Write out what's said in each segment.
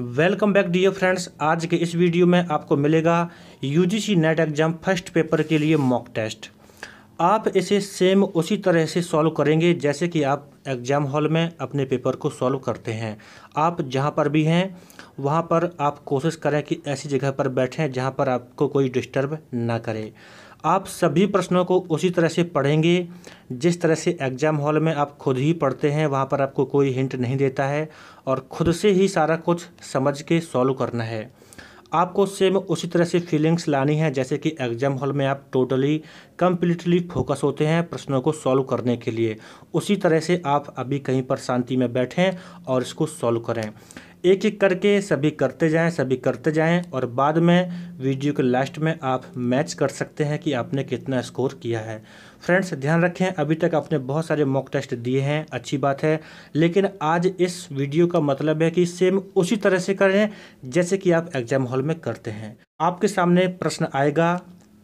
welcome back dear friends आज के इस वीडियो में आपको मिलेगा UGC NET exam first paper के लिए मॉक टेस्ट आप इसे सेम उसी तरह से सॉल्व करेंगे जैसे कि आप एग्ज़ाम हॉल में अपने पेपर को सॉल्व करते हैं आप जहां पर भी हैं वहां पर आप कोशिश करें कि ऐसी जगह पर बैठें जहां पर आपको कोई डिस्टर्ब ना करे आप सभी प्रश्नों को उसी तरह से पढ़ेंगे जिस तरह से एग्ज़ाम हॉल में आप खुद ही पढ़ते हैं वहाँ पर आपको कोई हिंट नहीं देता है और ख़ुद से ही सारा कुछ समझ के सॉल्व करना है आपको सेम उसी तरह से फीलिंग्स लानी है जैसे कि एग्ज़ाम हॉल में आप टोटली कम्प्लीटली फोकस होते हैं प्रश्नों को सॉल्व करने के लिए उसी तरह से आप अभी कहीं पर शांति में बैठें और इसको सॉल्व करें एक एक करके सभी करते जाएं सभी करते जाएं और बाद में वीडियो के लास्ट में आप मैच कर सकते हैं कि आपने कितना स्कोर किया है फ्रेंड्स ध्यान रखें अभी तक आपने बहुत सारे मॉक टेस्ट दिए हैं अच्छी बात है लेकिन आज इस वीडियो का मतलब है कि सेम उसी तरह से करें जैसे कि आप एग्ज़ाम हॉल में करते हैं आपके सामने प्रश्न आएगा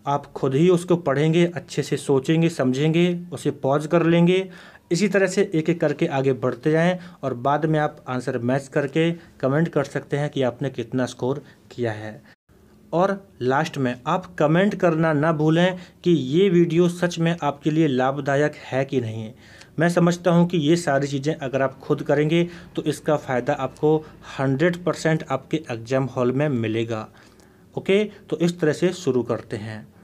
आप खुद ही उसको पढ़ेंगे अच्छे से सोचेंगे समझेंगे उसे पॉज कर लेंगे इसी तरह से एक एक करके आगे बढ़ते जाएं और बाद में आप आंसर मैच करके कमेंट कर सकते हैं कि आपने कितना स्कोर किया है और लास्ट में आप कमेंट करना ना भूलें कि ये वीडियो सच में आपके लिए लाभदायक है कि नहीं मैं समझता हूँ कि ये सारी चीज़ें अगर आप खुद करेंगे तो इसका फ़ायदा आपको 100 परसेंट आपके एग्ज़ाम हॉल में मिलेगा ओके तो इस तरह से शुरू करते हैं